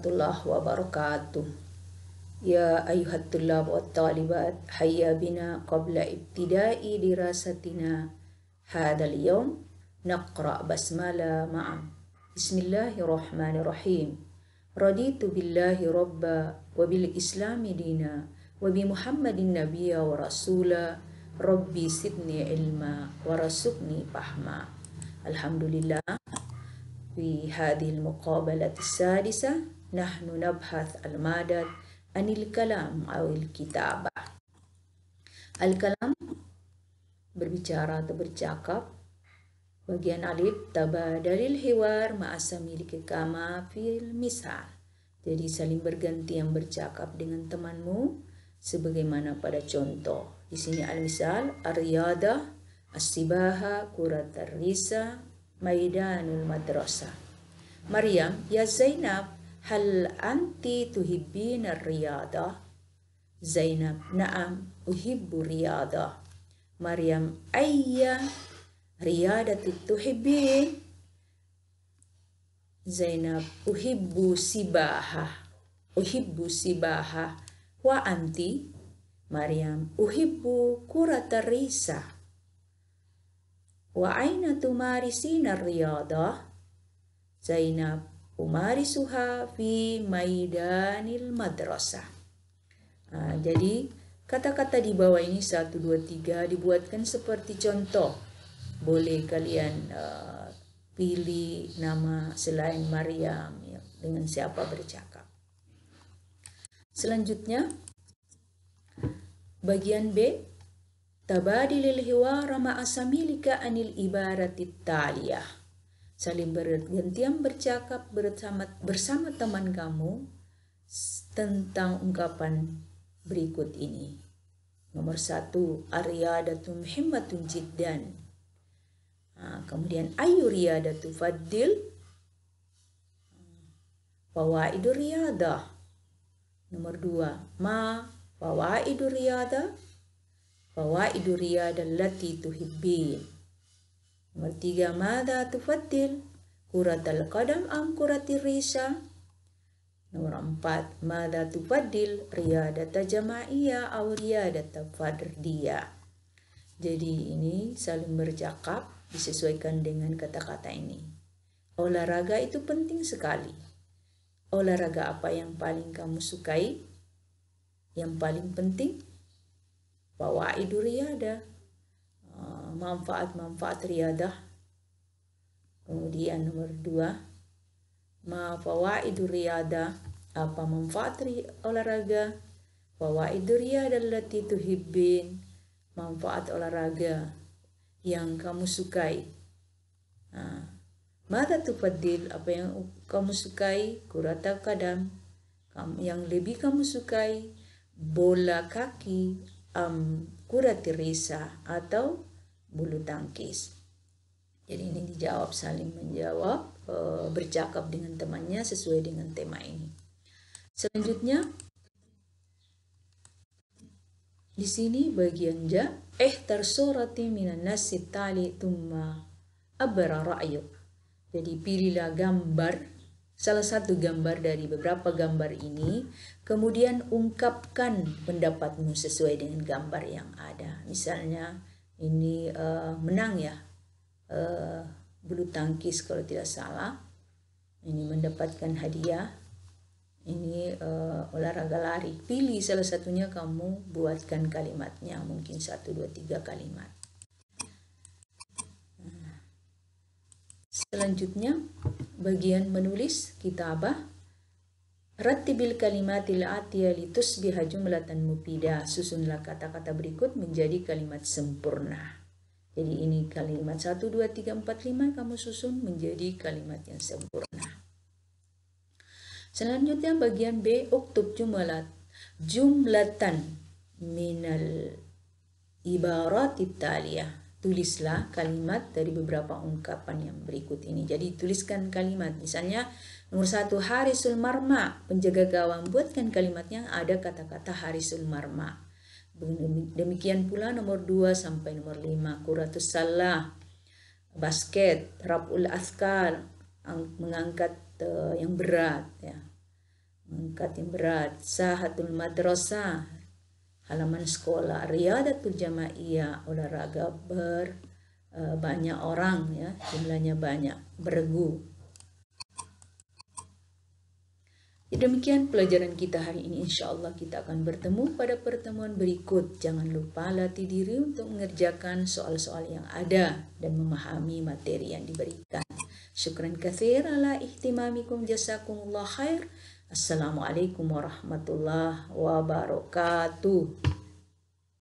ورحمة الله وبركاته يا أيها الطلاب والطالبات حيا بنا قبل ابتداء دراستنا هذا اليوم نقرأ بسملة معا بسم الله الرحمن الرحيم رضيت بالله ربا وبالإسلام دينا وبمحمد النبي ورسولا ربي سدني علما ورسقني فهما الحمد لله في هذه المقابلة السادسة نحن anil kalam عن al-kitabah al-kalam berbicara atau bercakap bagian alif tabadalil hiwar ma'asamiliki kama fil misal jadi saling berganti yang bercakap dengan temanmu sebagaimana pada contoh di sini al-misal ar-riyadah as-sibaha risa maidanul madrasah Maryam ya Zainab Hal anti tuhibbin riada, Zainab, naam, uhibbu riada, Maryam, ayya, riyadati tuhibbin? Zainab, uhibbu sibaha. Uhibbu sibaha. Wa anti? Maryam, uhibbu kurata risa. Wa aina tumarisina riyadah? Zainab, umarisuha fi maidanil madrasah. Nah, jadi kata-kata di bawah ini 1 2 3 dibuatkan seperti contoh. Boleh kalian uh, pilih nama selain Maryam ya, dengan siapa bercakap. Selanjutnya bagian B tabadilil hiwara Maasamilika, anil ibaratit taliyah saling bergantian bercakap bersama, bersama teman kamu tentang ungkapan berikut ini. Nomor satu, ariyadatum Muhammadun jiddan. Nah, kemudian ayu riyadatu fadil fawaidu riyadah. Nomor dua, ma fawaidu riyadah. Fawaidu riyadah lati tuhibbin. Nomor tiga, mada tufaddil? Kuratal kadam am kuratir risa? Nomor empat, mada tufaddil? Riyadata jama'iyah au riyadata dia Jadi ini saling bercakap disesuaikan dengan kata-kata ini. Olahraga itu penting sekali. Olahraga apa yang paling kamu sukai? Yang paling penting? Bawa iduriada manfaat-manfaat riadah. Kemudian nomor dua, ma fawaidu riadah, apa manfaat ri olahraga? Fawaidu riadah lati tuhibbin, manfaat olahraga yang kamu sukai. Nah, mata tufadil, apa yang kamu sukai? Kurata kadam, yang lebih kamu sukai, bola kaki, um, kurati risa atau bulu tangkis. Jadi ini dijawab saling menjawab, eh, bercakap dengan temannya sesuai dengan tema ini. Selanjutnya di sini bagian ja eh tersoroti minan nasi tali tumma abra ra'yu. Jadi pilihlah gambar salah satu gambar dari beberapa gambar ini, kemudian ungkapkan pendapatmu sesuai dengan gambar yang ada. Misalnya, ini uh, menang ya uh, bulu tangkis kalau tidak salah ini mendapatkan hadiah ini uh, olahraga lari pilih salah satunya kamu buatkan kalimatnya mungkin satu dua tiga kalimat nah, selanjutnya bagian menulis kita abah Rattibil kalimatil litus litusbiha jumlatan mupida Susunlah kata-kata berikut menjadi kalimat sempurna. Jadi ini kalimat 1, 2, 3, 4, 5 kamu susun menjadi kalimat yang sempurna. Selanjutnya bagian B, uktub jumlat. Jumlatan minal ibarat italia Tulislah kalimat dari beberapa ungkapan yang berikut ini. Jadi tuliskan kalimat. Misalnya, Nomor satu, hari marma. Penjaga gawang buatkan kalimatnya ada kata-kata hari marma. Demikian pula nomor dua sampai nomor 5, kuratus salah, basket, rapul askar, mengangkat uh, yang berat ya. Mengangkat yang berat, sahatul madrasah, halaman sekolah, riyadatul jamaiyah, olahraga ber uh, banyak orang ya, jumlahnya banyak, bergu Ya, demikian pelajaran kita hari ini. Insya Allah kita akan bertemu pada pertemuan berikut. Jangan lupa latih diri untuk mengerjakan soal-soal yang ada dan memahami materi yang diberikan. Syukran kathir ala ihtimamikum jasakumullah khair. Assalamualaikum warahmatullahi wabarakatuh.